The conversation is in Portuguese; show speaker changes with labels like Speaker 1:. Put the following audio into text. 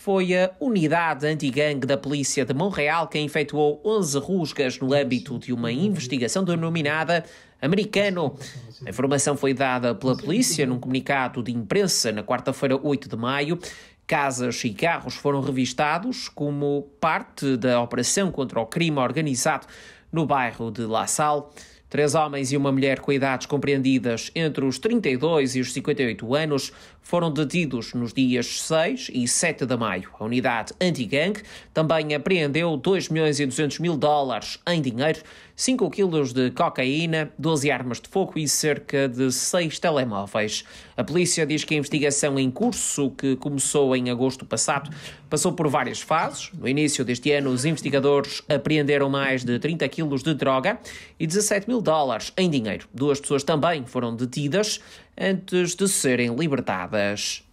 Speaker 1: foi a unidade antigangue da polícia de Montreal quem efetuou 11 rusgas no âmbito de uma investigação denominada Americano. A informação foi dada pela polícia num comunicado de imprensa na quarta-feira, 8 de maio. Casas e carros foram revistados como parte da operação contra o crime organizado no bairro de La Salle. Três homens e uma mulher com idades compreendidas entre os 32 e os 58 anos foram detidos nos dias 6 e 7 de maio. A unidade anti gang também apreendeu 2 milhões e 200 mil dólares em dinheiro, 5 quilos de cocaína, 12 armas de fogo e cerca de 6 telemóveis. A polícia diz que a investigação em curso, que começou em agosto passado, passou por várias fases. No início deste ano, os investigadores apreenderam mais de 30 quilos de droga e 17 mil mil dólares em dinheiro. Duas pessoas também foram detidas antes de serem libertadas.